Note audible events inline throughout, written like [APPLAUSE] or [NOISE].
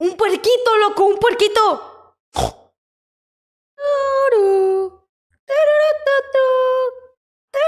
¡Un puerquito, loco! ¡Un puerquito!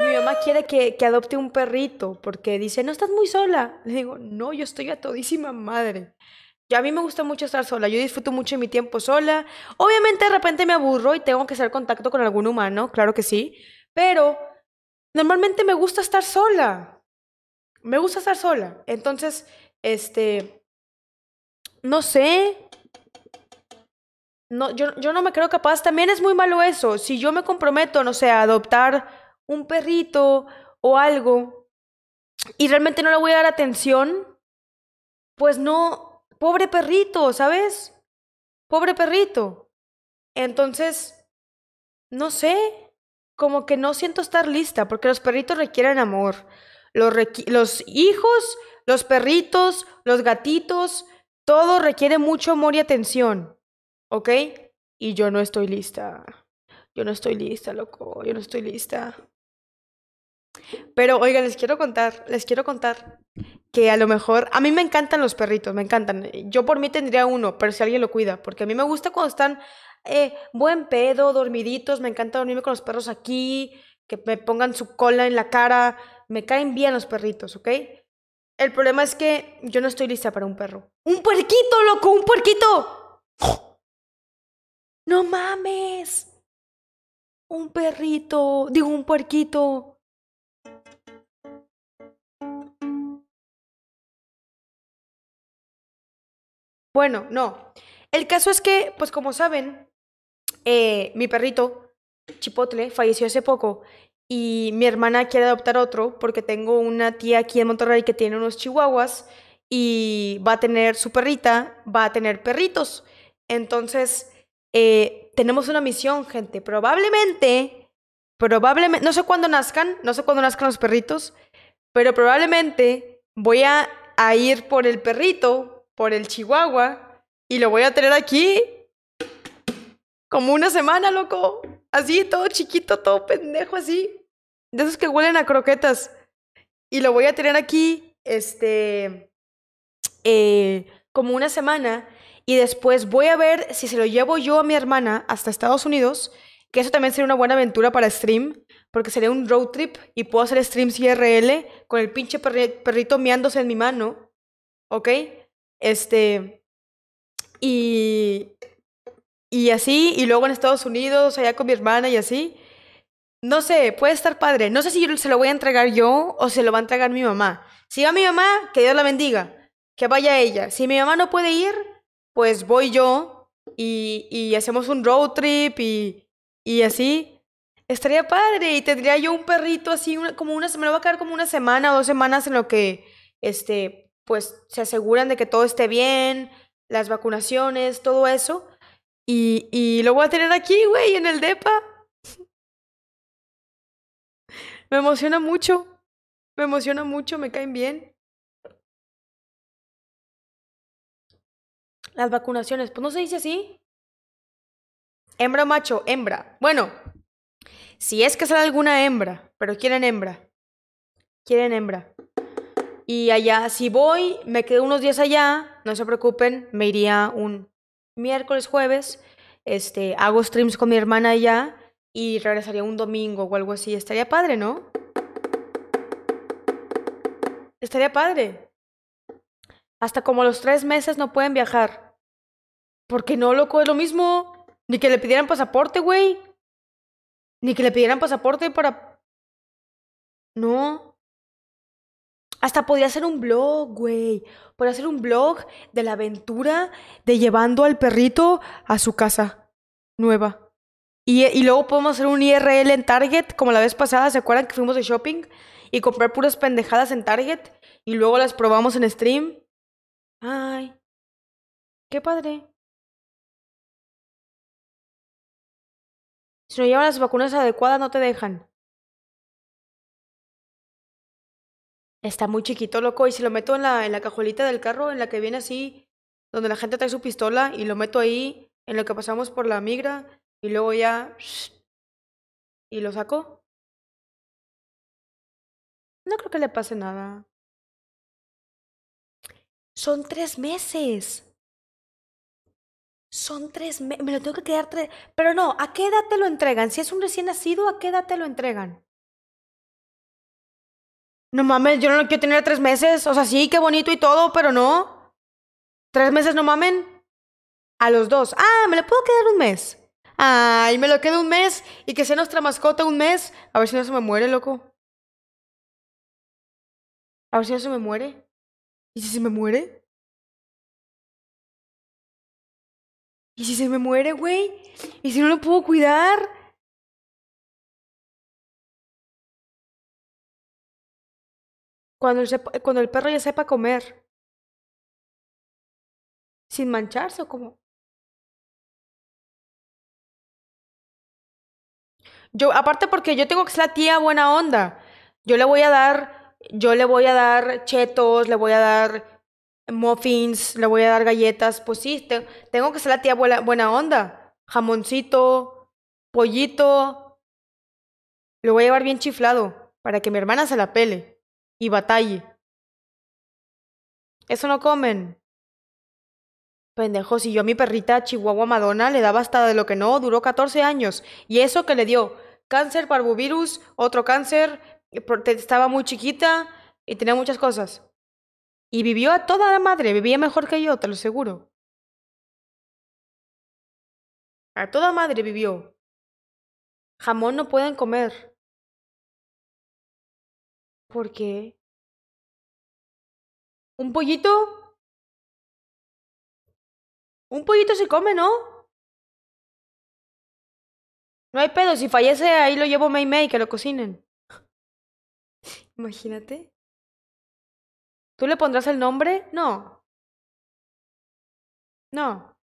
mi mamá quiere que, adopte un perrito porque dice, no estás muy sola. Le digo, no, yo estoy a todísima madre. Y a mí me gusta mucho estar sola, yo disfruto mucho mi tiempo sola. Obviamente de repente me aburro y tengo que hacer contacto con algún humano, claro que sí, pero normalmente me gusta estar sola. Me gusta estar sola. Entonces, este, no sé. No, yo, yo no me creo capaz. También es muy malo eso. Si yo me comprometo, no sé, a adoptar un perrito o algo y realmente no le voy a dar atención, pues no, pobre perrito, ¿sabes? Pobre perrito. Entonces, no sé, como que no siento estar lista, porque los perritos requieren amor. los hijos, los perritos, los gatitos, todo requiere mucho amor y atención, ¿ok? Y yo no estoy lista. Yo no estoy lista, loco. Yo no estoy lista. Pero oigan, les quiero contar, les quiero contar que a lo mejor a mí me encantan los perritos, me encantan. Yo por mí tendría uno, pero si alguien lo cuida, porque a mí me gusta cuando están eh, buen pedo, dormiditos, me encanta dormirme con los perros aquí, que me pongan su cola en la cara, me caen bien los perritos, ¿ok? El problema es que yo no estoy lista para un perro. ¡Un puerquito, loco! ¡Un puerquito! ¡No mames! Un perrito. Digo, un puerquito. Bueno, no. El caso es que, pues como saben, eh, mi perrito, Chipotle, falleció hace poco y mi hermana quiere adoptar otro porque tengo una tía aquí en Monterrey que tiene unos chihuahuas y va a tener su perrita, va a tener perritos. Entonces, eh, tenemos una misión, gente. Probablemente, probablemente, no sé cuándo nazcan, no sé cuándo nazcan los perritos, pero probablemente voy a, a ir por el perrito, por el chihuahua, y lo voy a tener aquí como una semana, loco. Así, todo chiquito, todo pendejo, así de esos que huelen a croquetas. Y lo voy a tener aquí, este, eh, como una semana. Y después voy a ver si se lo llevo yo a mi hermana hasta Estados Unidos, que eso también sería una buena aventura para stream, porque sería un road trip y puedo hacer streams IRL con el pinche perrito meándose en mi mano. ¿Ok? Este. Y. Y así, y luego en Estados Unidos, allá con mi hermana y así. No sé, puede estar padre. No sé si se lo voy a entregar yo o se lo va a entregar mi mamá. Si va mi mamá, que Dios la bendiga. Que vaya ella. Si mi mamá no puede ir, pues voy yo y, hacemos un road trip y, así estaría padre y tendría yo un perrito así como una me lo va a quedar como una semana o dos semanas en lo que este pues se aseguran de que todo esté bien las vacunaciones todo eso y, y lo voy a tener aquí güey en el depa me emociona mucho. Me emociona mucho, me caen bien. Las vacunaciones, pues no se dice así. Hembra macho, hembra. Bueno, si es que sale alguna hembra, pero quieren hembra. Quieren hembra. Y allá, si voy, me quedo unos días allá, no se preocupen, me iría un miércoles, jueves. Este, hago streams con mi hermana allá y regresaría un domingo o algo así. Estaría padre, ¿no? Estaría padre. Hasta como los tres meses no pueden viajar. Porque no, loco, es lo mismo. Ni que le pidieran pasaporte, güey. Ni que le pidieran pasaporte para... No. Hasta podría hacer un blog, güey. Podría hacer un blog de la aventura de llevando al perrito a su casa nueva. Y, luego podemos hacer un IRL en Target, como la vez pasada, ¿se acuerdan que fuimos de shopping? Y comprar puras pendejadas en Target. Y luego las probamos en stream. Ay, qué padre. Si no llevan las vacunas adecuadas, no te dejan. Está muy chiquito, loco. Y si lo meto en la, en la cajolita del carro, en la que viene así, donde la gente trae su pistola, y lo meto ahí, en lo que pasamos por la migra, y luego ya... Y lo sacó. No creo que le pase nada. Son tres meses. Son tres meses. Me lo tengo que quedar tres. Pero no, ¿a qué edad te lo entregan? Si es un recién nacido, ¿a qué edad te lo entregan? No mames, yo no lo quiero tener tres meses. O sea, sí, qué bonito y todo, pero no. Tres meses no mamen. A los dos. Ah, me lo puedo quedar un mes. Ay, me lo quedo un mes y que sea nuestra mascota un mes. A ver si no se me muere, loco. A ver si no se me muere. ¿Y si se me muere? ¿Y si se me muere, güey? ¿Y si no lo puedo cuidar? Cuando el, perro ya sepa comer. ¿Sin mancharse o como... Yo, aparte porque yo tengo que ser la tía buena onda. Yo le voy a dar, yo le voy a dar chetos, le voy a dar muffins, le voy a dar galletas. Pues sí, tengo que ser la tía buena, buena onda. Jamoncito, pollito. Lo voy a llevar bien chiflado para que mi hermana se la pele y batalle. Eso no comen. Pendejo, si yo a mi perrita Chihuahua Madonna le daba hasta de lo que no, duró 14 años. Y eso que le dio cáncer, parvovirus, otro cáncer, estaba muy chiquita y tenía muchas cosas. Y vivió a toda la madre, vivía mejor que yo, te lo aseguro. A toda madre vivió. Jamón no pueden comer. ¿Por qué? ¿Un pollito? Un pollito se come, ¿no? No hay pedo, si fallece ahí lo llevo May May, que lo cocinen. [LAUGHS] Imagínate. ¿Tú le pondrás el nombre? No. No.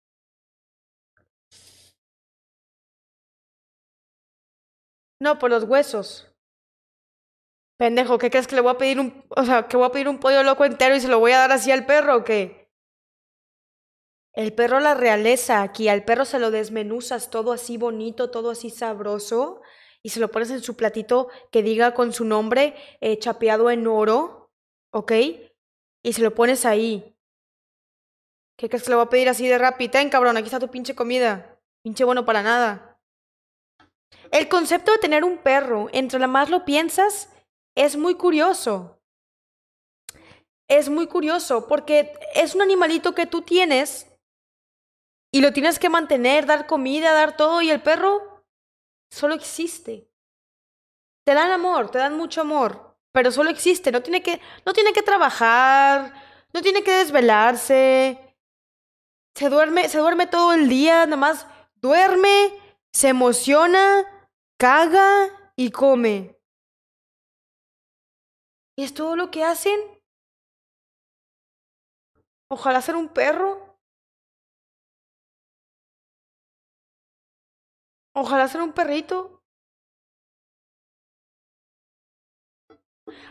No, por los huesos. Pendejo, ¿qué crees que le voy a pedir un, o sea, que voy a pedir un pollo loco entero y se lo voy a dar así al perro o qué? El perro la realeza aquí, al perro se lo desmenuzas todo así bonito, todo así sabroso, y se lo pones en su platito que diga con su nombre eh, chapeado en oro, ¿ok? Y se lo pones ahí. ¿Qué crees que le voy a pedir así de rápido? Ten, cabrón, aquí está tu pinche comida. Pinche bueno para nada. El concepto de tener un perro, entre la más lo piensas, es muy curioso. Es muy curioso porque es un animalito que tú tienes y lo tienes que mantener, dar comida, dar todo, y el perro solo existe. Te dan amor, te dan mucho amor, pero solo existe, no tiene que, no tiene que trabajar, no tiene que desvelarse. Se duerme, se duerme todo el día, nada más duerme, se emociona, caga y come. ¿Y es todo lo que hacen? Ojalá ser un perro Ojalá sea un perrito.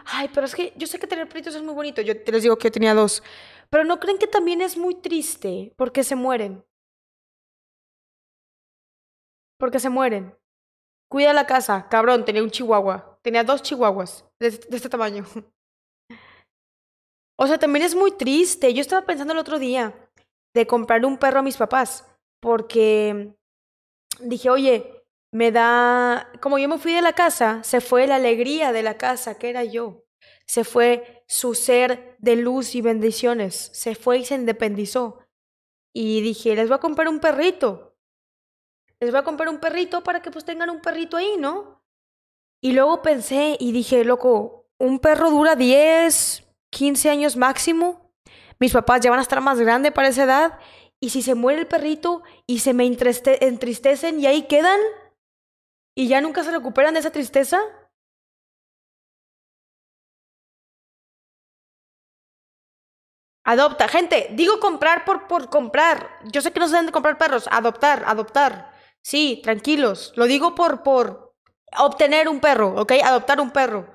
Ay, pero es que yo sé que tener perritos es muy bonito. Yo te les digo que yo tenía dos. Pero ¿no creen que también es muy triste porque se mueren? Porque se mueren. Cuida la casa, cabrón, tenía un chihuahua. Tenía dos chihuahuas de, este, de este tamaño. [LAUGHS] O sea, también es muy triste. Yo estaba pensando el otro día de comprar un perro a mis papás porque dije, oye, me da, como yo me fui de la casa, se fue la alegría de la casa, que era yo. Se fue su ser de luz y bendiciones. Se fue y se independizó. Y dije, les voy a comprar un perrito. Les voy a comprar un perrito para que pues tengan un perrito ahí, ¿no? Y luego pensé y dije, loco, un perro dura 10, 15 años máximo. Mis papás ya van a estar más grandes para esa edad y si se muere el perrito y se me entristecen y ahí quedan y ya nunca se recuperan de esa tristeza? Adopta, gente, digo comprar por, por comprar. Yo sé que no se deben de comprar perros, adoptar, adoptar. Sí, tranquilos. Lo digo por, por obtener un perro, ¿ok? Adoptar un perro.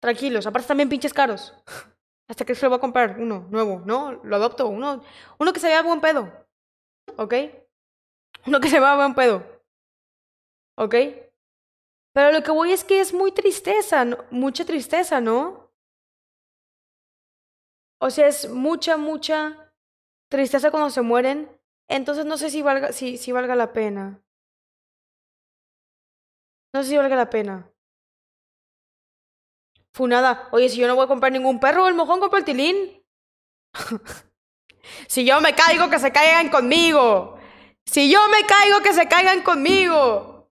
Tranquilos, aparte también pinches caros. [LAUGHS] Hasta que se lo voy a comprar uno nuevo, ¿no? Lo adopto, uno, uno que se vea buen pedo, ¿ok? Uno que se vea buen pedo, ¿ok? Pero lo que voy es que es muy tristeza, mucha tristeza, ¿no? O sea, es mucha, mucha tristeza cuando se mueren. Entonces no sé si valga, si, si valga la pena. No sé si valga la pena. Funada. Oye, si yo no voy a comprar ningún perro, el mojón compra el tilín. [LAUGHS] si yo me caigo, que se caigan conmigo. Si yo me caigo, que se caigan conmigo.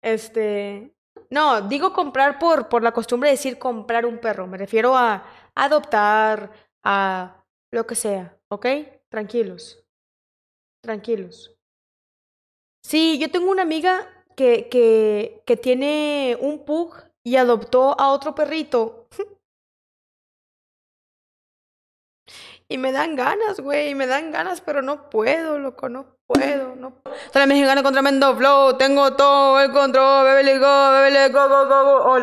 Este. No, digo comprar por, por la costumbre de decir comprar un perro. Me refiero a adoptar, a lo que sea. ¿Ok? Tranquilos. Tranquilos. Sí, yo tengo una amiga que, que, tiene un pug y adoptó a otro perrito. [LAUGHS] y me dan ganas, güey, y me dan ganas, pero no puedo, loco, no puedo, no puedo. Sale contra contra flow, tengo todo el control, bebele go, bebele go, go, go, go, hola.